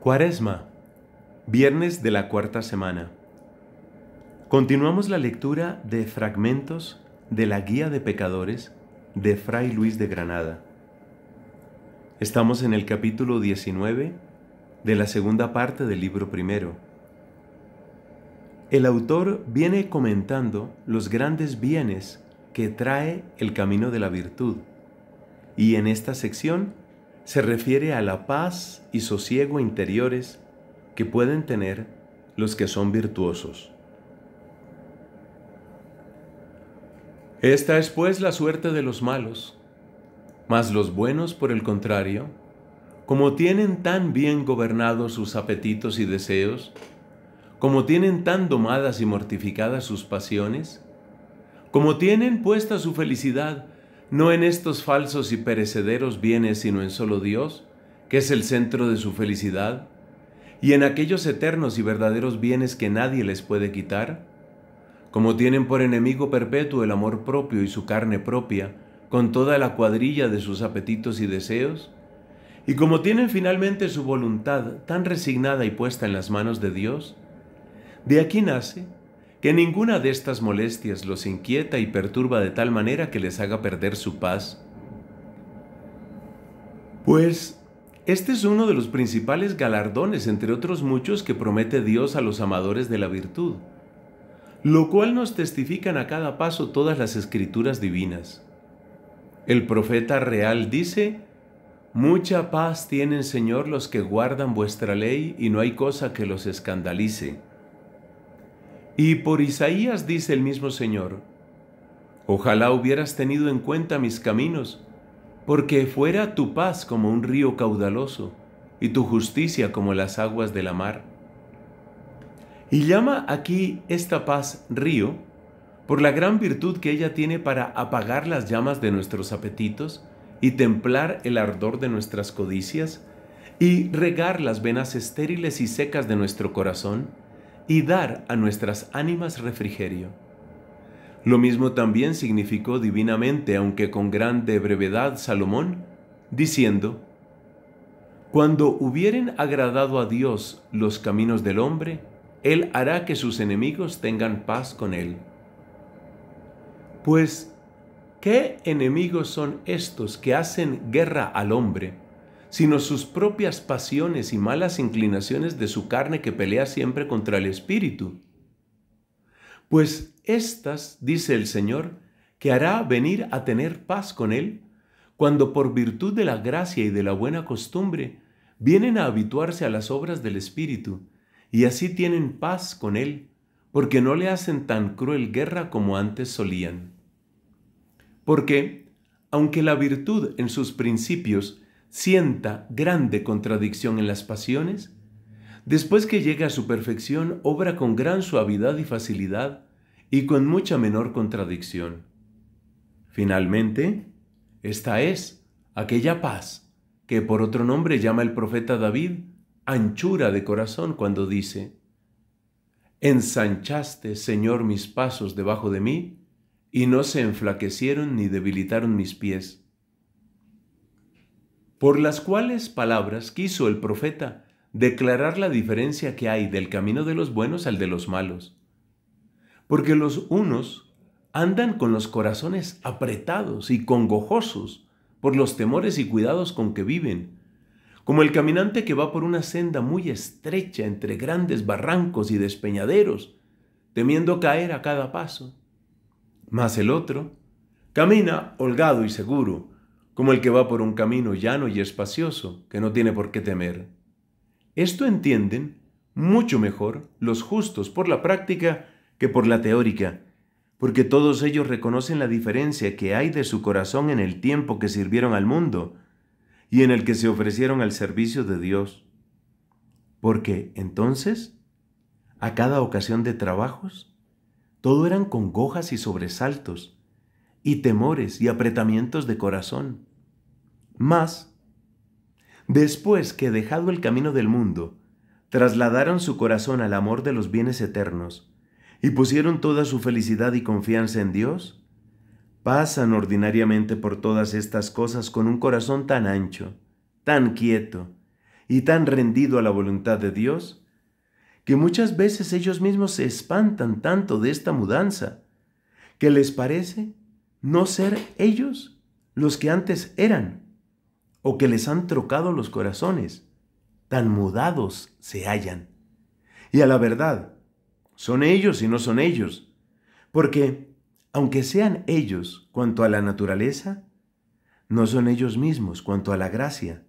Cuaresma, viernes de la cuarta semana. Continuamos la lectura de fragmentos de la Guía de Pecadores de Fray Luis de Granada. Estamos en el capítulo 19 de la segunda parte del libro primero. El autor viene comentando los grandes bienes que trae el camino de la virtud y en esta sección se refiere a la paz y sosiego interiores que pueden tener los que son virtuosos. Esta es pues la suerte de los malos, mas los buenos, por el contrario, como tienen tan bien gobernados sus apetitos y deseos, como tienen tan domadas y mortificadas sus pasiones, como tienen puesta su felicidad no en estos falsos y perecederos bienes, sino en solo Dios, que es el centro de su felicidad, y en aquellos eternos y verdaderos bienes que nadie les puede quitar? Como tienen por enemigo perpetuo el amor propio y su carne propia, con toda la cuadrilla de sus apetitos y deseos, y como tienen finalmente su voluntad tan resignada y puesta en las manos de Dios, de aquí nace que ninguna de estas molestias los inquieta y perturba de tal manera que les haga perder su paz. Pues este es uno de los principales galardones, entre otros muchos, que promete Dios a los amadores de la virtud, lo cual nos testifican a cada paso todas las escrituras divinas. El profeta real dice, Mucha paz tienen, Señor, los que guardan vuestra ley, y no hay cosa que los escandalice. Y por Isaías dice el mismo Señor, Ojalá hubieras tenido en cuenta mis caminos, porque fuera tu paz como un río caudaloso y tu justicia como las aguas de la mar. Y llama aquí esta paz río por la gran virtud que ella tiene para apagar las llamas de nuestros apetitos y templar el ardor de nuestras codicias y regar las venas estériles y secas de nuestro corazón y dar a nuestras ánimas refrigerio. Lo mismo también significó divinamente, aunque con grande brevedad, Salomón, diciendo, Cuando hubieren agradado a Dios los caminos del hombre, Él hará que sus enemigos tengan paz con Él. Pues, ¿qué enemigos son estos que hacen guerra al hombre? sino sus propias pasiones y malas inclinaciones de su carne que pelea siempre contra el espíritu. Pues éstas, dice el Señor, que hará venir a tener paz con él, cuando por virtud de la gracia y de la buena costumbre vienen a habituarse a las obras del Espíritu, y así tienen paz con él, porque no le hacen tan cruel guerra como antes solían. Porque, aunque la virtud en sus principios sienta grande contradicción en las pasiones, después que llega a su perfección, obra con gran suavidad y facilidad y con mucha menor contradicción. Finalmente, esta es aquella paz que por otro nombre llama el profeta David anchura de corazón cuando dice, Ensanchaste, Señor, mis pasos debajo de mí, y no se enflaquecieron ni debilitaron mis pies por las cuales palabras quiso el profeta declarar la diferencia que hay del camino de los buenos al de los malos. Porque los unos andan con los corazones apretados y congojosos por los temores y cuidados con que viven, como el caminante que va por una senda muy estrecha entre grandes barrancos y despeñaderos, temiendo caer a cada paso. Mas el otro camina holgado y seguro, como el que va por un camino llano y espacioso, que no tiene por qué temer. Esto entienden mucho mejor los justos por la práctica que por la teórica, porque todos ellos reconocen la diferencia que hay de su corazón en el tiempo que sirvieron al mundo y en el que se ofrecieron al servicio de Dios. Porque entonces, a cada ocasión de trabajos, todo eran congojas y sobresaltos, y temores y apretamientos de corazón. Mas, después que dejado el camino del mundo, trasladaron su corazón al amor de los bienes eternos y pusieron toda su felicidad y confianza en Dios, pasan ordinariamente por todas estas cosas con un corazón tan ancho, tan quieto y tan rendido a la voluntad de Dios, que muchas veces ellos mismos se espantan tanto de esta mudanza, que les parece no ser ellos los que antes eran, o que les han trocado los corazones, tan mudados se hallan. Y a la verdad, son ellos y no son ellos, porque aunque sean ellos cuanto a la naturaleza, no son ellos mismos cuanto a la gracia,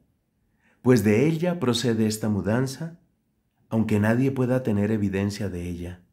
pues de ella procede esta mudanza, aunque nadie pueda tener evidencia de ella.